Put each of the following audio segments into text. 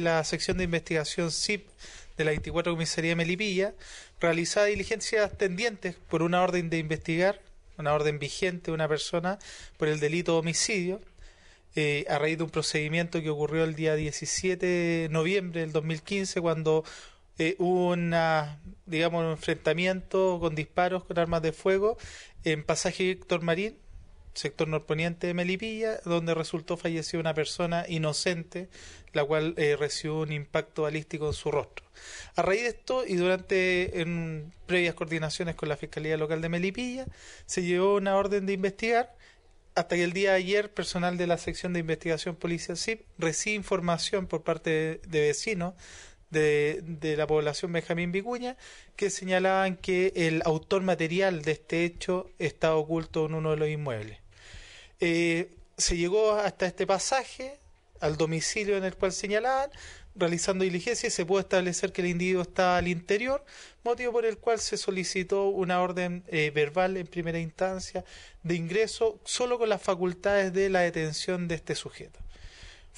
la sección de investigación CIP de la 24 Comisaría Melipilla, realizaba diligencias tendientes por una orden de investigar, una orden vigente de una persona por el delito de homicidio, eh, a raíz de un procedimiento que ocurrió el día 17 de noviembre del 2015, cuando eh, hubo digamos, un enfrentamiento con disparos con armas de fuego en pasaje Víctor Marín, sector norponiente de Melipilla, donde resultó fallecida una persona inocente, la cual eh, recibió un impacto balístico en su rostro. A raíz de esto y durante en previas coordinaciones con la Fiscalía Local de Melipilla, se llevó una orden de investigar hasta que el día de ayer personal de la sección de investigación policial CIP recibe información por parte de vecinos de, la población Benjamín Vicuña, que señalaban que el autor material de este hecho estaba oculto en uno de los inmuebles. Eh, se llegó hasta este pasaje, al domicilio en el cual señalaban, realizando diligencia y se pudo establecer que el individuo estaba al interior, motivo por el cual se solicitó una orden eh, verbal en primera instancia de ingreso solo con las facultades de la detención de este sujeto.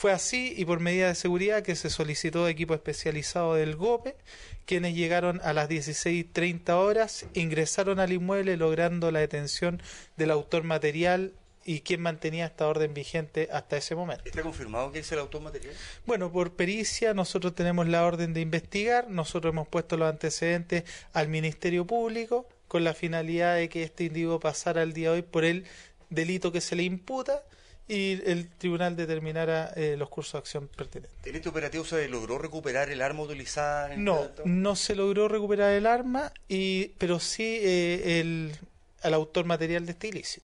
Fue así y por medida de seguridad que se solicitó equipo especializado del GOPE, quienes llegaron a las 16.30 horas, ingresaron al inmueble logrando la detención del autor material y quien mantenía esta orden vigente hasta ese momento. ¿Está confirmado que es el autor material? Bueno, por pericia nosotros tenemos la orden de investigar, nosotros hemos puesto los antecedentes al Ministerio Público con la finalidad de que este individuo pasara el día de hoy por el delito que se le imputa y el tribunal determinara eh, los cursos de acción pertinentes. ¿En este operativo se logró recuperar el arma utilizada? Este no, no se logró recuperar el arma, y, pero sí eh, el, el autor material de este ilícito.